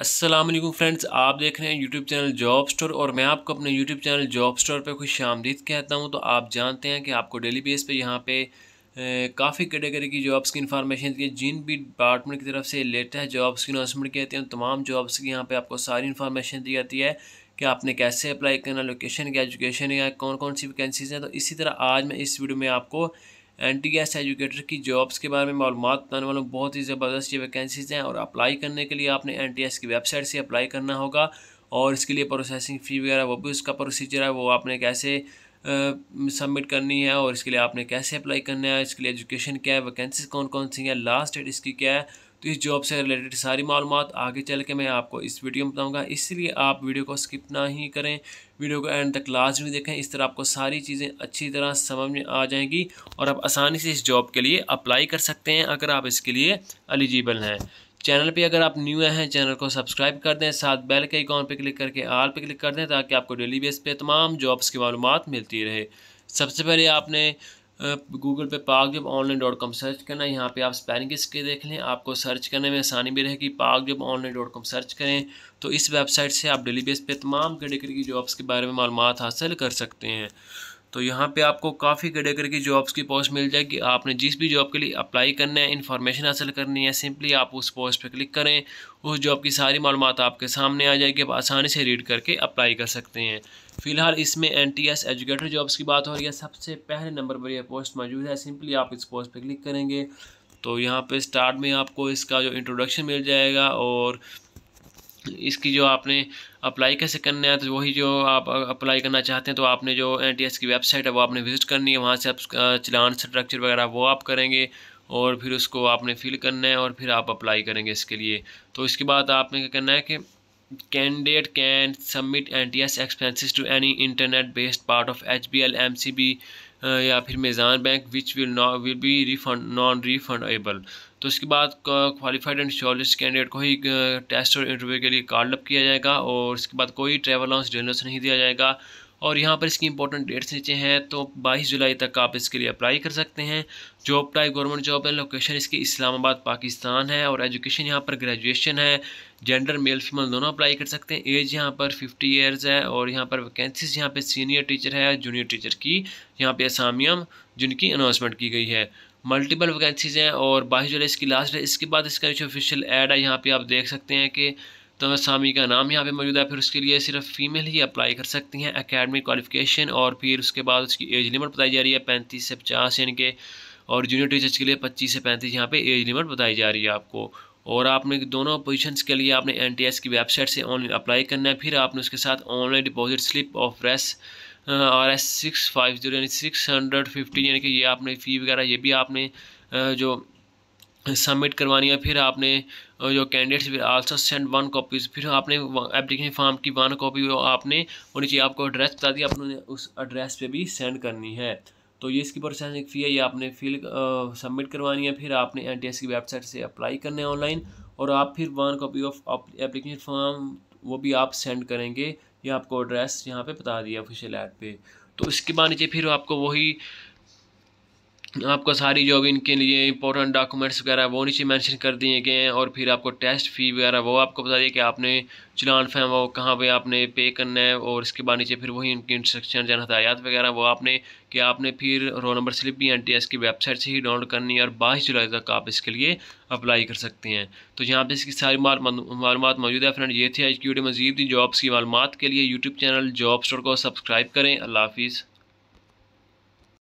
Aslam friends आप देख रहे हैं यूट्यूब चैनल जॉब स्टोर और मैं आपको अपने यूट्यूब चैनल जॉब स्टोर पर खुश आमदीद कहता हूँ तो आप जानते हैं कि आपको डेली बेस पे यहाँ पे काफ़ी कैटेगरी की जॉब्स की इन्फॉर्मेशन की जिन भी डिपार्टमेंट की तरफ से लेटेस्ट जॉब्स की अनाउंसमेंट की जाती है तमाम जॉब्स की यहाँ पर आपको सारी इन्फॉर्मेशन दी जाती है कि आपने कैसे अप्लाई करना लोकेशन क्या एजुकेशन या कौन कौन सी वैकेंसीज हैं तो इसी तरह आज मैं इस वीडियो में आपको एंटी गैस एजुकेटर की जॉब्स के बारे में मालूम बताने वालों बहुत ही ज़बरदस्त ये वैकेंसीज़ हैं और अप्लाई करने के लिए आपने एन की वेबसाइट से अप्लाई करना होगा और इसके लिए प्रोसेसिंग फ़ी वगैरह वो भी उसका प्रोसीजर है वो आपने कैसे सबमिट करनी है और इसके लिए आपने कैसे अप्लाई करना है इसके लिए एजुकेशन क्या है वैकेंसीज कौन कौन सी हैं लास्ट डेट इसकी क्या है तो इस जॉब से रिलेटेड सारी मालूम आगे चल के मैं आपको इस वीडियो में बताऊँगा इसलिए आप वीडियो को स्किप ना ही करें वीडियो को एंड तक लाजमी देखें इस तरह आपको सारी चीज़ें अच्छी तरह समझ में आ जाएंगी और आप आसानी से इस जॉब के लिए अप्लाई कर सकते हैं अगर आप इसके लिए एलिजिबल हैं चैनल पे अगर आप न्यू आए हैं चैनल को सब्सक्राइब कर दें साथ बेल के आइकॉन पे क्लिक करके आल पे क्लिक कर दें ताकि आपको डेली बेस पे तमाम जॉब्स की मालूम मिलती रहे सबसे पहले आपने गूगल पे पाक जब ऑनलाइन डॉट कॉम सर्च करना है यहाँ पे आप स्पेलिंग इसके देख लें आपको सर्च करने में आसानी भी रहेगी पाक जब ऑनलाइन डॉट कॉम सर्च करें तो इस वेबसाइट से आप डेली बेस पे तमाम कैटेगरी की जॉब्स के बारे में मालूम हासिल कर सकते हैं तो यहाँ पे आपको काफ़ी कैटेगरी की जॉब्स की पोस्ट मिल जाएगी आपने जिस भी जॉब के लिए अप्लाई करना है इन्फॉर्मेशन हासिल करनी है सिंपली आप उस पोस्ट पे क्लिक करें उस जॉब की सारी मालूम आपके सामने आ जाएगी आप आसानी से रीड करके अप्लाई कर सकते हैं फिलहाल इसमें N T S educator jobs की बात हो रही है सबसे पहले नंबर पर यह पोस्ट मौजूद है सिंपली आप इस पोस्ट पर क्लिक करेंगे तो यहाँ पे स्टार्ट में आपको इसका जो इंट्रोडक्शन मिल जाएगा और इसकी जो आपने अप्लाई कैसे करना है तो वही जो आप अप्लाई करना चाहते हैं तो आपने जो एन की वेबसाइट है वो आपने विज़िट करनी है वहाँ से आप चलान स्ट्रक्चर वगैरह वो आप करेंगे और फिर उसको आपने फिल करना है और फिर आप अप्लाई करेंगे इसके लिए तो इसके बाद आपने क्या करना है कि candidate expenses to any internet based part of H B L M C B या फिर Meezan bank which will no will be refund non refundable तो इसके बाद क्वालिफाइड एंड शॉर्टलिस्ट कैंडिडेट को ही टेस्ट और इंटरव्यू के लिए कार्डअप किया जाएगा और इसके बाद कोई ट्रेवल अलाउंस डिनर्स नहीं दिया जाएगा और यहाँ पर इसकी इंपॉर्टेंट डेट्स नीचे हैं तो 22 जुलाई तक आप इसके लिए अप्लाई कर सकते हैं जॉब टाइप गवर्नमेंट जॉब है लोकेशन इसकी इस्लामाबाद पाकिस्तान है और एजुकेशन यहाँ पर ग्रेजुएशन है जेंडर मेल फीमेल दोनों अप्लाई कर सकते हैं एज यहाँ पर 50 इयर्स है और यहाँ पर वैकेंसीज यहाँ पर सीनियर टीचर है जूनियर टीचर की यहाँ पर असामियम जिनकी अनाउंसमेंट की गई है मल्टीपल वैकेंसीज हैं और बाईस जुलाई इसकी लास्ट है इसके बाद इसका जो ऑफिशियल एड है यहाँ पर आप देख सकते हैं कि तो असामी का नाम यहाँ पे मौजूद है फिर उसके लिए सिर्फ फीमेल ही अप्लाई कर सकती हैं अकेडमिक क्वालिफिकेशन और फिर उसके बाद उसकी एज लिमिट बताई जा रही है पैंतीस से पचास यानी कि और जूनियर टीचर्स के लिए पच्चीस से पैंतीस यहाँ पे एज लिमिट बताई जा रही है आपको और आपने दोनों पोजीशंस के लिए आपने एन की वेबसाइट से ऑनलाइन अप्लाई करना है फिर आपने उसके साथ ऑनलाइन डिपॉजिट स्लिप ऑफ रेस R S six five zero यानी सिक्स हंड्रेड फिफ्टी यानी कि ये आपने फ़ी वगैरह ये भी आपने uh, जो सबमिट करवानी है फिर आपने जो कैंडिडेट्स फिर आल्सो सेंड वन कॉपीज फिर आपने एप्लीकेशन फॉर्म की वन कॉपी आपने और नीचे आपको एड्रेस बता दिया आपने उस एड्रेस पे भी सेंड करनी है तो ये इसकी प्रोसेसिंग फ़ी है ये आपने फिल सबमिट करवानी है फिर आपने एन की वेबसाइट से अप्लाई करना है ऑनलाइन और आप फिर one copy of application form वो भी आप सेंड करेंगे ये आपको एड्रेस यहाँ पर बता दिया ऑफिशियल ऐड पर तो इसके बाद नीचे फिर आपको वही आपको सारी जो भी इनके लिए इंपॉर्टेंट डॉक्यूमेंट्स वगैरह वो नीचे मेंशन कर दिए गए हैं और फिर आपको टेस्ट फ़ी वगैरह वो आपको बता दिए कि आपने चलान फैम वो कहाँ पे आपने पे करना है और इसके बाद नीचे फिर वही इनकी इंस्ट्रक्शन जन हदायात वगैरह वो आपने कि आपने फिर रोल नंबर स्लिप भी एन की वेबसाइट से ही डाउनलोड करनी है और बाईस जुलाई तक आप इसके लिए अप्लाई कर सकते हैं तो यहाँ पर इसकी सारी मालूम मौजूद है फ्रेंड ये थी आज की वीडियो मजीद जॉब्स की मालूम के लिए यूट्यूब चैनल जॉब स्टोर को सब्सक्राइब करें अल्लाह हाफिज़